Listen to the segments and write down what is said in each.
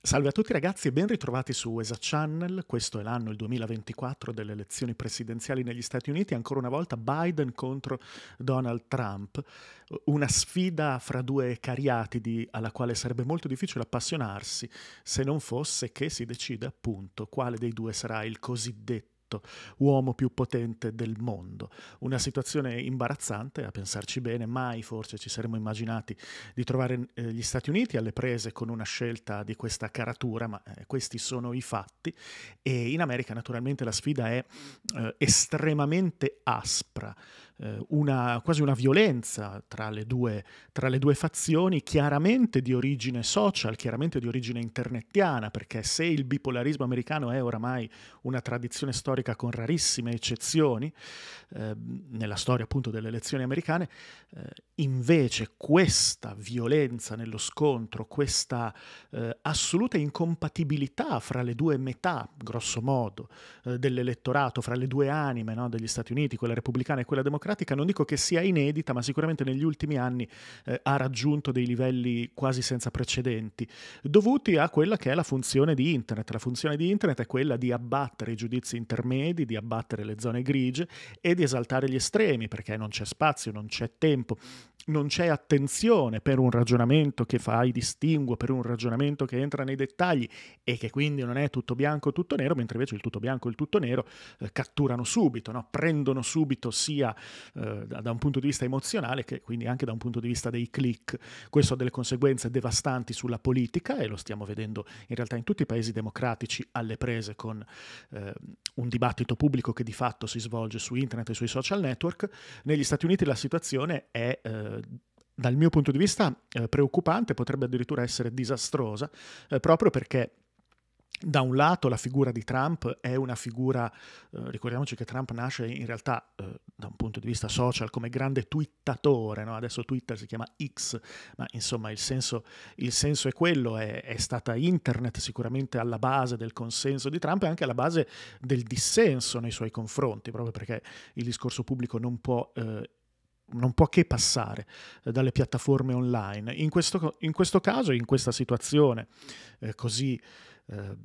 Salve a tutti ragazzi e ben ritrovati su ESA Channel, questo è l'anno, il 2024 delle elezioni presidenziali negli Stati Uniti, ancora una volta Biden contro Donald Trump, una sfida fra due cariatidi alla quale sarebbe molto difficile appassionarsi se non fosse che si decide appunto quale dei due sarà il cosiddetto detto uomo più potente del mondo. Una situazione imbarazzante, a pensarci bene, mai forse ci saremmo immaginati di trovare eh, gli Stati Uniti alle prese con una scelta di questa caratura, ma eh, questi sono i fatti e in America naturalmente la sfida è eh, estremamente aspra. Eh, una, quasi una violenza tra le, due, tra le due fazioni, chiaramente di origine social, chiaramente di origine internettiana, perché se il bipolarismo americano è oramai una tradizione storica, storica con rarissime eccezioni eh, nella storia appunto delle elezioni americane, eh, invece questa violenza nello scontro, questa eh, assoluta incompatibilità fra le due metà, grosso modo, eh, dell'elettorato, fra le due anime no, degli Stati Uniti, quella repubblicana e quella democratica, non dico che sia inedita, ma sicuramente negli ultimi anni eh, ha raggiunto dei livelli quasi senza precedenti, dovuti a quella che è la funzione di Internet. La funzione di Internet è quella di abbattere i giudizi intermedi intermedi, di abbattere le zone grigie e di esaltare gli estremi perché non c'è spazio, non c'è tempo non c'è attenzione per un ragionamento che fa il distinguo, per un ragionamento che entra nei dettagli e che quindi non è tutto bianco o tutto nero, mentre invece il tutto bianco e il tutto nero eh, catturano subito, no? prendono subito sia eh, da un punto di vista emozionale che quindi anche da un punto di vista dei click. Questo ha delle conseguenze devastanti sulla politica e lo stiamo vedendo in realtà in tutti i paesi democratici alle prese con eh, un dibattito pubblico che di fatto si svolge su internet e sui social network. Negli Stati Uniti la situazione è eh, eh, dal mio punto di vista eh, preoccupante, potrebbe addirittura essere disastrosa, eh, proprio perché da un lato la figura di Trump è una figura, eh, ricordiamoci che Trump nasce in realtà eh, da un punto di vista social come grande twittatore, no? adesso Twitter si chiama X, ma insomma il senso, il senso è quello, è, è, stata internet sicuramente alla base del consenso di Trump e anche alla base del dissenso nei suoi confronti, proprio perché il discorso pubblico non può eh, non può che passare eh, dalle piattaforme online. In questo, in questo caso, in questa situazione eh, così eh,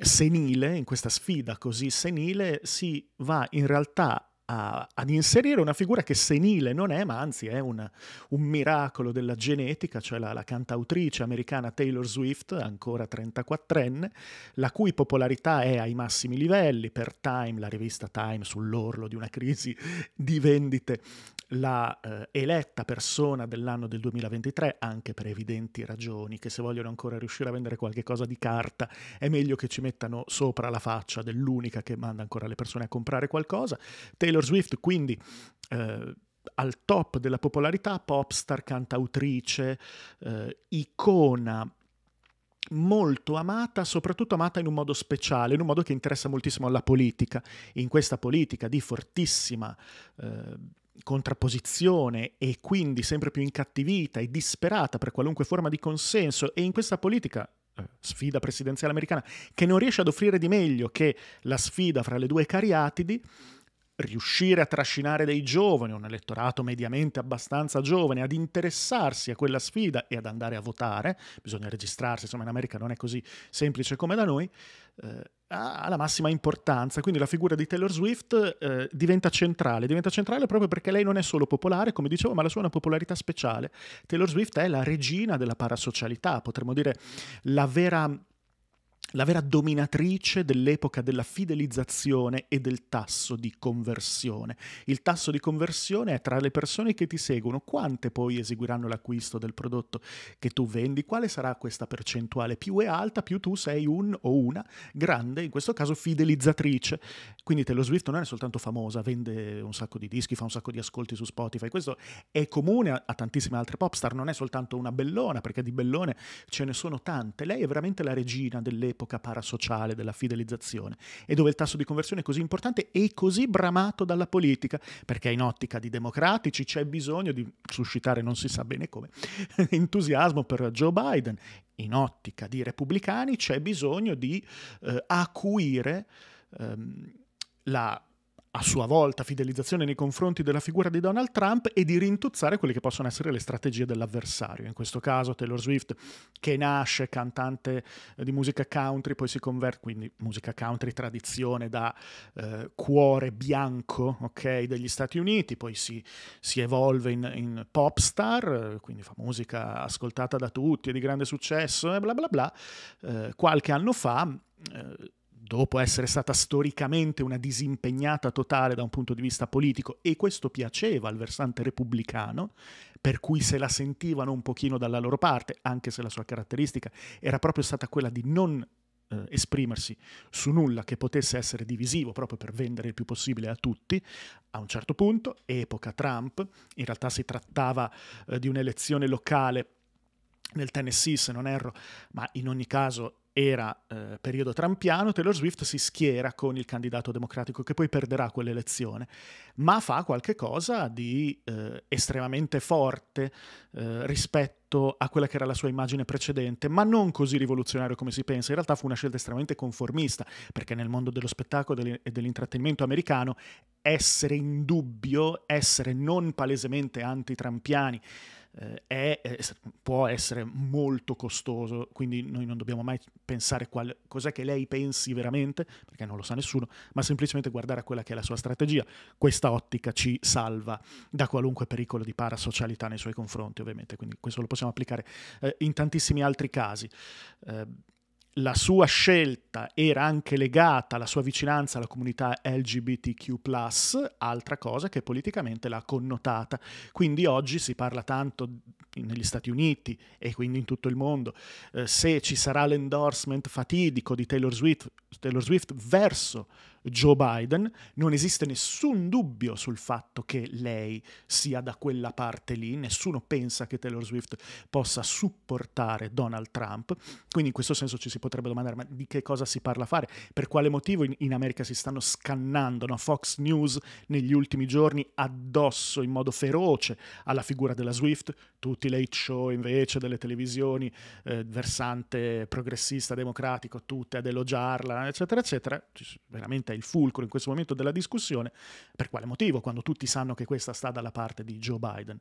senile, in questa sfida così senile, si va in realtà a, ad inserire una figura che senile non è, ma anzi è una, un miracolo della genetica, cioè la, la, cantautrice americana Taylor Swift, ancora 34enne, la cui popolarità è ai massimi livelli per Time, la rivista Time sull'orlo di una crisi di vendite la eh, eletta persona dell'anno del 2023, anche per evidenti ragioni, che se vogliono ancora riuscire a vendere qualche cosa di carta è meglio che ci mettano sopra la faccia dell'unica che manda ancora le persone a comprare qualcosa. Taylor Swift quindi... Eh, al top della popolarità, pop star, cantautrice, eh, icona molto amata, soprattutto amata in un modo speciale, in un modo che interessa moltissimo alla politica. In questa politica di fortissima eh, contrapposizione e quindi sempre più incattivita e disperata per qualunque forma di consenso e in questa politica eh, sfida presidenziale americana che non riesce ad offrire di meglio che la sfida fra le due cariatidi, riuscire a trascinare dei giovani, un elettorato mediamente abbastanza giovane, ad interessarsi a quella sfida e ad andare a votare, bisogna registrarsi, insomma in America non è così semplice come da noi, eh, ha la massima importanza. Quindi la figura di Taylor Swift eh, diventa centrale, diventa centrale proprio perché lei non è solo popolare, come dicevo, ma la sua è una popolarità speciale. Taylor Swift è la regina della parasocialità, potremmo dire la vera la vera dominatrice dell'epoca della fidelizzazione e del tasso di conversione. Il tasso di conversione è tra le persone che ti seguono, quante poi eseguiranno l'acquisto del prodotto che tu vendi, quale sarà questa percentuale? Più è alta, più tu sei un o una grande, in questo caso fidelizzatrice. Quindi Taylor Swift non è soltanto famosa, vende un sacco di dischi, fa un sacco di ascolti su Spotify, questo è comune a, a tantissime altre pop star, non è soltanto una bellona, perché di bellone ce ne sono tante. Lei è veramente la regina dell'epoca dell'epoca parasociale, della fidelizzazione, e dove il tasso di conversione è così importante e così bramato dalla politica, perché in ottica di democratici c'è bisogno di suscitare non si sa bene come entusiasmo per Joe Biden, in ottica di repubblicani c'è bisogno di eh, acuire ehm, la a sua volta fidelizzazione nei confronti della figura di Donald Trump e di rintuzzare quelle che possono essere le strategie dell'avversario. In questo caso Taylor Swift, che nasce cantante eh, di musica country, poi si converte, quindi musica country tradizione da eh, cuore bianco okay, degli Stati Uniti, poi si, si evolve in, in pop star, eh, quindi fa musica ascoltata da tutti e di grande successo e bla bla bla. Eh, qualche anno fa... Eh, dopo essere stata storicamente una disimpegnata totale da un punto di vista politico, e questo piaceva al versante repubblicano, per cui se la sentivano un pochino dalla loro parte, anche se la sua caratteristica era proprio stata quella di non eh, esprimersi su nulla che potesse essere divisivo proprio per vendere il più possibile a tutti, a un certo punto, epoca Trump, in realtà si trattava eh, di un'elezione locale nel Tennessee, se non erro, ma in ogni caso era eh, periodo trampiano, Taylor Swift si schiera con il candidato democratico che poi perderà quell'elezione, ma fa qualcosa di eh, estremamente forte eh, rispetto a quella che era la sua immagine precedente, ma non così rivoluzionario come si pensa. In realtà fu una scelta estremamente conformista, perché nel mondo dello spettacolo e dell'intrattenimento americano essere in dubbio, essere non palesemente antitrampiani, eh, è, può essere molto costoso, quindi noi non dobbiamo mai pensare qual, cos'è che lei pensi veramente, perché non lo sa nessuno, ma semplicemente guardare a quella che è la sua strategia. Questa ottica ci salva da qualunque pericolo di parasocialità nei suoi confronti, ovviamente, quindi questo lo possiamo applicare eh, in tantissimi altri casi. Eh, la sua scelta era anche legata alla sua vicinanza alla comunità LGBTQ, altra cosa che politicamente l'ha connotata. Quindi oggi si parla tanto negli Stati Uniti e quindi in tutto il mondo, eh, se ci sarà l'endorsement fatidico di Taylor Swift, Taylor Swift verso Joe Biden, non esiste nessun dubbio sul fatto che lei sia da quella parte lì, nessuno pensa che Taylor Swift possa supportare Donald Trump, quindi in questo senso ci si potrebbe domandare ma di che cosa si parla a fare, per quale motivo in, in America si stanno scannando no? Fox News negli ultimi giorni addosso in modo feroce alla figura della Swift, tutti tutti i late show invece delle televisioni, eh, versante progressista, democratico, tutte ad elogiarla, eccetera, eccetera, veramente è il fulcro in questo momento della discussione, per quale motivo quando tutti sanno che questa sta dalla parte di Joe Biden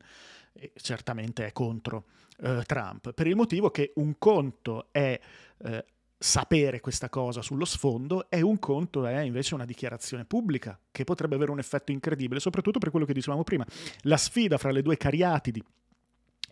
e certamente è contro eh, Trump, per il motivo che un conto è... Eh, sapere questa cosa sullo sfondo e un conto è invece una dichiarazione pubblica che potrebbe avere un effetto incredibile, soprattutto per quello che dicevamo prima, la sfida fra le due cariatidi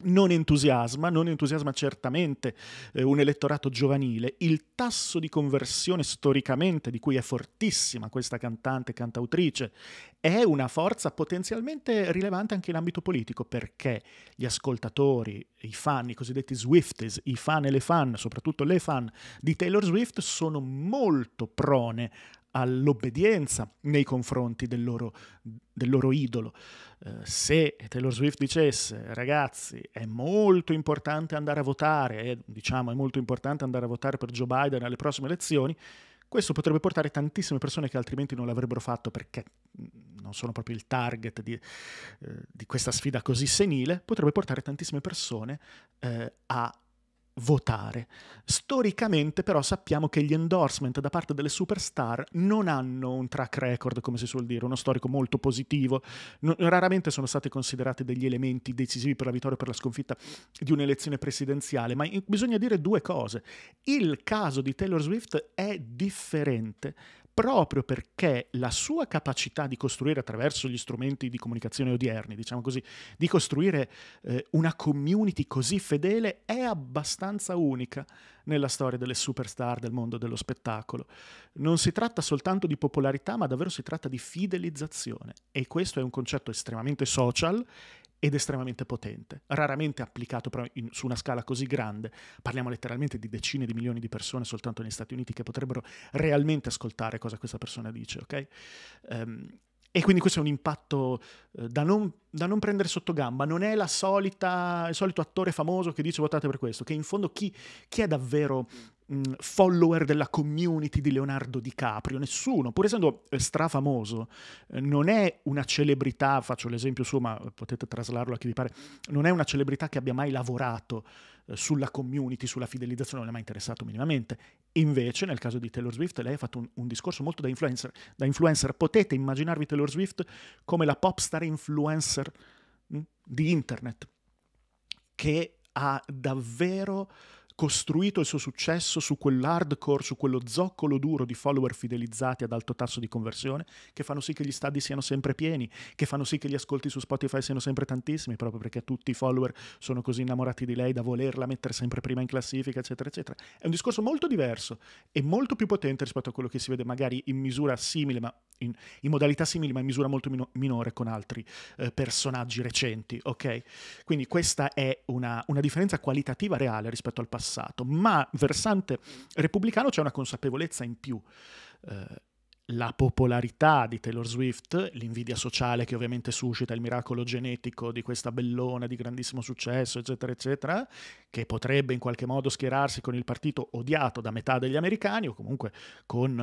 non entusiasma, non entusiasma certamente eh, un elettorato giovanile, il tasso di conversione storicamente di cui è fortissima questa cantante, e cantautrice, è una forza potenzialmente rilevante anche in ambito politico perché gli ascoltatori, i fan, i cosiddetti Swifties, i fan e le fan, soprattutto le fan di Taylor Swift sono molto prone all'obbedienza nei confronti del loro, del loro idolo. Eh, se Taylor Swift dicesse ragazzi è molto importante andare a votare, eh, diciamo è molto importante andare a votare per Joe Biden alle prossime elezioni, questo potrebbe portare tantissime persone che altrimenti non l'avrebbero fatto perché mm, non sono proprio il target di, eh, di questa sfida così senile, potrebbe portare tantissime persone eh, a votare. Storicamente però sappiamo che gli endorsement da parte delle superstar non hanno un track record, come si suol dire, uno storico molto positivo, non, raramente sono state considerate degli elementi decisivi per la vittoria o per la sconfitta di un'elezione presidenziale, ma in, bisogna dire due cose. Il caso di Taylor Swift è differente proprio perché la sua capacità di costruire attraverso gli strumenti di comunicazione odierni, diciamo così, di costruire eh, una community così fedele è abbastanza unica nella storia delle superstar del mondo dello spettacolo. Non si tratta soltanto di popolarità, ma davvero si tratta di fidelizzazione e questo è un concetto estremamente social ed estremamente potente, raramente applicato però in, su una scala così grande, parliamo letteralmente di decine di milioni di persone soltanto negli Stati Uniti che potrebbero realmente ascoltare cosa questa persona dice, ok? Um, e quindi questo è un impatto eh, da, non, da, non, prendere sotto gamba, non è solita, il solito attore famoso che dice votate per questo, che in fondo chi, chi è davvero mh, mm, follower della community di Leonardo DiCaprio, nessuno, pur essendo eh, strafamoso, eh, non è una celebrità, faccio l'esempio suo, ma potete traslarlo a chi vi pare, non è una celebrità che abbia mai lavorato eh, sulla community, sulla fidelizzazione, non è mai interessato minimamente. Invece, nel caso di Taylor Swift, lei ha fatto un, un discorso molto da influencer. da influencer. Potete immaginarvi Taylor Swift come la pop star influencer mh, mm, di internet, che ha davvero costruito il suo successo su quell'hardcore, su quello zoccolo duro di follower fidelizzati ad alto tasso di conversione, che fanno sì che gli stadi siano sempre pieni, che fanno sì che gli ascolti su Spotify siano sempre tantissimi, proprio perché tutti i follower sono così innamorati di lei da volerla mettere sempre prima in classifica, eccetera, eccetera. È un discorso molto diverso e molto più potente rispetto a quello che si vede magari in misura simile, ma in, in modalità simili, ma in misura molto mino- minore con altri eh, personaggi recenti, ok? Quindi questa è una, una differenza qualitativa reale rispetto al passato passato, ma versante repubblicano c'è una consapevolezza in più. Eh, la popolarità di Taylor Swift, l'invidia sociale che ovviamente suscita il miracolo genetico di questa bellona di grandissimo successo, eccetera, eccetera, che potrebbe in qualche modo schierarsi con il partito odiato da metà degli americani o comunque con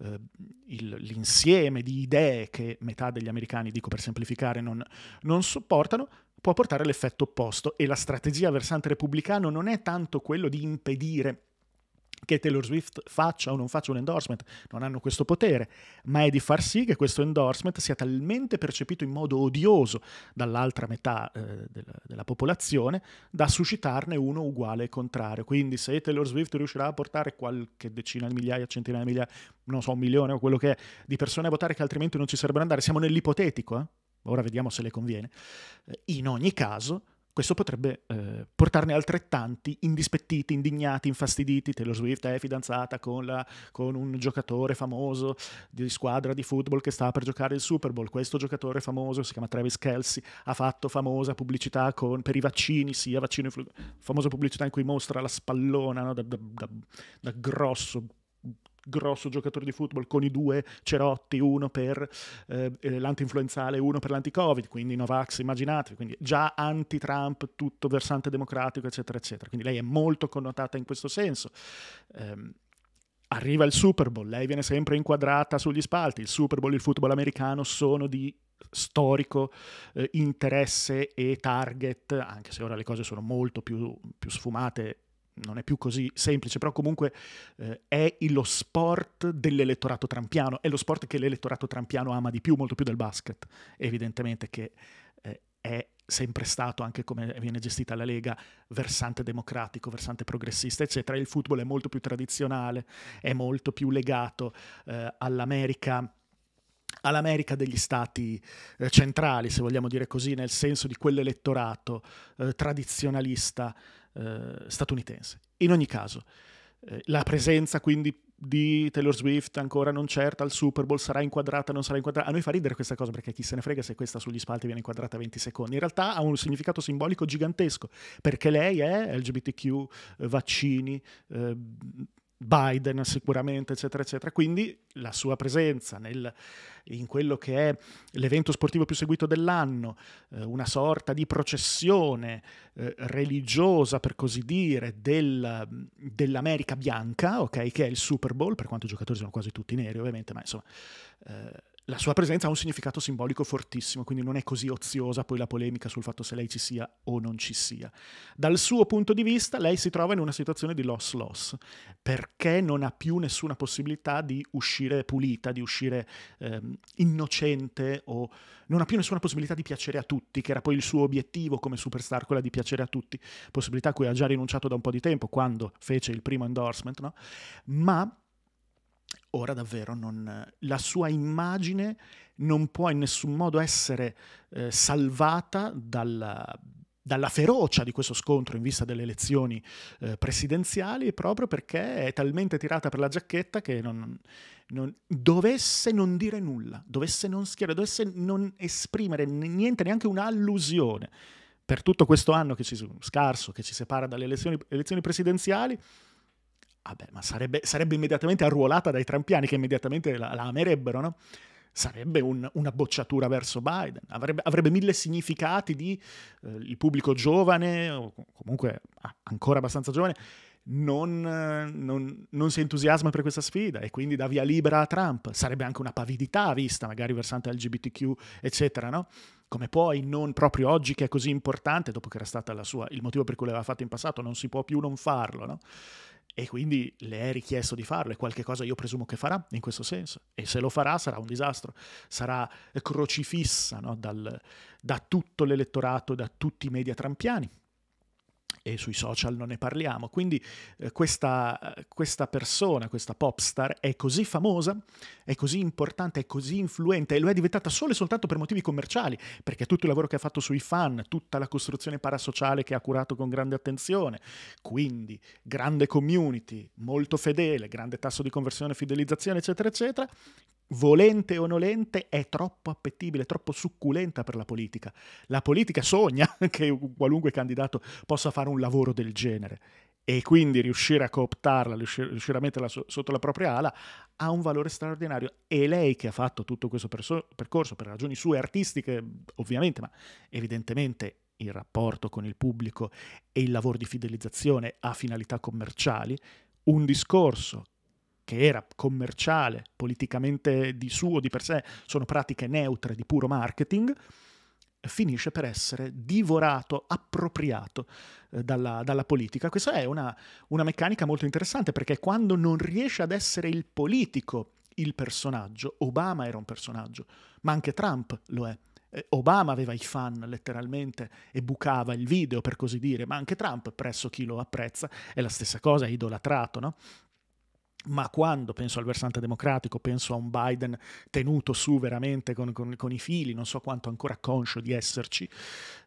eh, il, l'insieme di idee che metà degli americani, dico per semplificare, non, non sopportano, può portare all'effetto opposto e la strategia versante repubblicano non è tanto quello di impedire che Taylor Swift faccia o non faccia un endorsement, non hanno questo potere, ma è di far sì che questo endorsement sia talmente percepito in modo odioso dall'altra metà eh, della, della, popolazione da suscitarne uno uguale e contrario. Quindi se Taylor Swift riuscirà a portare qualche decina di migliaia, centinaia di migliaia, non so, un milione o quello che è, di persone a votare che altrimenti non ci sarebbero andare, siamo nell'ipotetico, eh? ora vediamo se le conviene, eh, in ogni caso questo potrebbe eh, portarne altrettanti indispettiti, indignati, infastiditi. Taylor Swift è fidanzata con, la, con, un giocatore famoso di squadra di football che sta per giocare il Super Bowl. Questo giocatore famoso, si chiama Travis Kelsey, ha fatto famosa pubblicità con, per i vaccini, sia vaccino influ- famosa pubblicità in cui mostra la spallona no? da, da, da, da grosso grosso giocatore di football con i due cerotti, uno per eh, eh l'anti-influenzale e uno per l'anti-covid, quindi Novax, immaginate, quindi già anti-Trump, tutto versante democratico, eccetera, eccetera. Quindi lei è molto connotata in questo senso. Ehm, arriva il Super Bowl, lei viene sempre inquadrata sugli spalti, il Super Bowl e il football americano sono di storico eh, interesse e target, anche se ora le cose sono molto più, più sfumate non è più così semplice, però comunque eh, è lo sport dell'elettorato trampiano, è lo sport che l'elettorato trampiano ama di più, molto più del basket, evidentemente che eh, è sempre stato, anche come viene gestita la Lega, versante democratico, versante progressista, eccetera. Il football è molto più tradizionale, è molto più legato eh, all'America all'America degli stati eh, centrali, se vogliamo dire così, nel senso di quell'elettorato eh, tradizionalista eh, statunitense. In ogni caso, eh, la presenza quindi di Taylor Swift ancora non certa al Super Bowl sarà inquadrata, non sarà inquadrata. A noi fa ridere questa cosa perché chi se ne frega se questa sugli spalti viene inquadrata a 20 secondi. In realtà ha un significato simbolico gigantesco perché lei è LGBTQ, eh, vaccini, eh, Biden sicuramente, eccetera, eccetera. Quindi la sua presenza nel, in quello che è l'evento sportivo più seguito dell'anno, eh, una sorta di processione eh, religiosa, per così dire, del, dell'America bianca, okay, che è il Super Bowl, per quanto i giocatori sono quasi tutti neri ovviamente, ma insomma... Eh, la sua presenza ha un significato simbolico fortissimo, quindi non è così oziosa poi la polemica sul fatto se lei ci sia o non ci sia. Dal suo punto di vista, lei si trova in una situazione di loss-loss, perché non ha più nessuna possibilità di uscire pulita, di uscire ehm, innocente o non ha più nessuna possibilità di piacere a tutti, che era poi il suo obiettivo come superstar, quella di piacere a tutti, possibilità a cui ha già rinunciato da un po' di tempo quando fece il primo endorsement, no? Ma ora davvero non, la sua immagine non può in nessun modo essere eh, salvata dalla, dalla, ferocia di questo scontro in vista delle elezioni eh, presidenziali proprio perché è talmente tirata per la giacchetta che non, non, dovesse non dire nulla, dovesse non schierare, dovesse non esprimere niente, neanche un'allusione per tutto questo anno che ci, scarso che ci separa dalle elezioni, elezioni presidenziali vabbè, ah ma sarebbe, sarebbe immediatamente arruolata dai trampiani che immediatamente la, la amerebbero, no? sarebbe un, una bocciatura verso Biden, avrebbe, avrebbe mille significati di eh, il pubblico giovane, o comunque ah, ancora abbastanza giovane, non, non, non, si entusiasma per questa sfida e quindi dà via libera a Trump. Sarebbe anche una pavidità vista, magari versante LGBTQ, eccetera, no? Come poi non proprio oggi che è così importante, dopo che era stata la sua, il motivo per cui l'aveva fatto in passato, non si può più non farlo, no? e quindi le è richiesto di farlo è qualche cosa io presumo che farà in questo senso e se lo farà sarà un disastro, sarà crocifissa no? Dal, da tutto l'elettorato, da tutti i media trampiani e sui social non ne parliamo. Quindi eh, questa, eh, questa, persona, questa pop star, è così famosa, è così importante, è così influente e lo è diventata solo e soltanto per motivi commerciali, perché tutto il lavoro che ha fatto sui fan, tutta la costruzione parasociale che ha curato con grande attenzione, quindi grande community, molto fedele, grande tasso di conversione, e fidelizzazione, eccetera, eccetera, volente o nolente, è troppo appetibile, troppo succulenta per la politica. La politica sogna che qualunque candidato possa fare un lavoro del genere e quindi riuscire a cooptarla, riuscire a metterla sotto la propria ala, ha un valore straordinario. E lei che ha fatto tutto questo percorso per ragioni sue artistiche, ovviamente, ma evidentemente il rapporto con il pubblico e il lavoro di fidelizzazione a finalità commerciali, un discorso che era commerciale, politicamente di suo, di per sé, sono pratiche neutre di puro marketing, finisce per essere divorato, appropriato eh, dalla, dalla, politica. Questa è una, una meccanica molto interessante perché quando non riesce ad essere il politico il personaggio, Obama era un personaggio, ma anche Trump lo è. Eh, Obama aveva i fan letteralmente e bucava il video per così dire, ma anche Trump presso chi lo apprezza è la stessa cosa, è idolatrato, no? ma quando penso al versante democratico, penso a un Biden tenuto su veramente con, con, con i fili, non so quanto ancora conscio di esserci,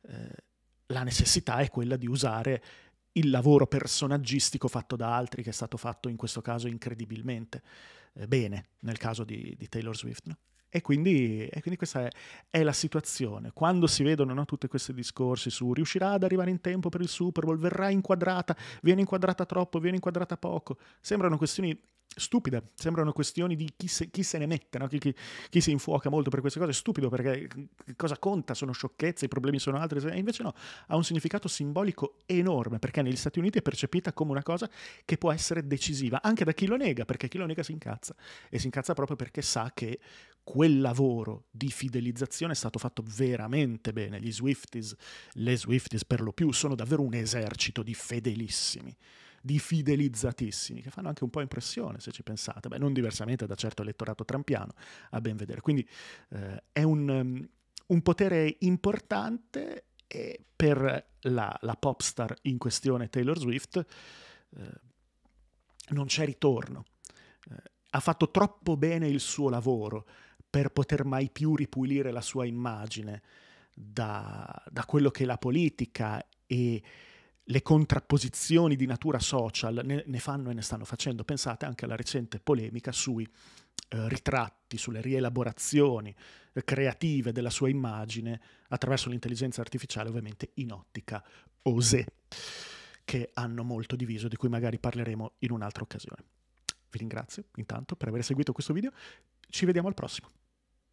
eh, la necessità è quella di usare il lavoro personaggistico fatto da altri, che è stato fatto in questo caso incredibilmente eh, bene, nel caso di, di Taylor Swift. No? E quindi, e quindi, questa è, è, la situazione. Quando si vedono no, tutti questi discorsi su riuscirà ad arrivare in tempo per il Super Bowl, verrà inquadrata, viene inquadrata troppo, viene inquadrata poco, sembrano questioni stupide, sembrano questioni di chi se, chi se ne mette, no? chi, chi, chi, si infuoca molto per queste cose, stupido perché eh, cosa conta? Sono sciocchezze, i problemi sono altri, e invece no, ha un significato simbolico enorme perché negli Stati Uniti è percepita come una cosa che può essere decisiva, anche da chi lo nega, perché chi lo nega si incazza e si incazza proprio perché sa che quel lavoro di fidelizzazione è stato fatto veramente bene, gli Swifties, le Swifties per lo più, sono davvero un esercito di fedelissimi di fidelizzatissimi, che fanno anche un po' impressione se ci pensate, Beh, non diversamente da certo elettorato trampiano, a ben vedere. Quindi eh, è un, mm, un, potere importante per la, la pop star in questione Taylor Swift eh, non c'è ritorno. Eh, ha fatto troppo bene il suo lavoro per poter mai più ripulire la sua immagine da, da quello che la politica e le contrapposizioni di natura social ne, ne, fanno e ne stanno facendo. Pensate anche alla recente polemica sui eh, ritratti, sulle rielaborazioni eh, creative della sua immagine attraverso l'intelligenza artificiale, ovviamente in ottica OSE che hanno molto diviso, di cui magari parleremo in un'altra occasione. Vi ringrazio intanto per aver seguito questo video, ci vediamo al prossimo.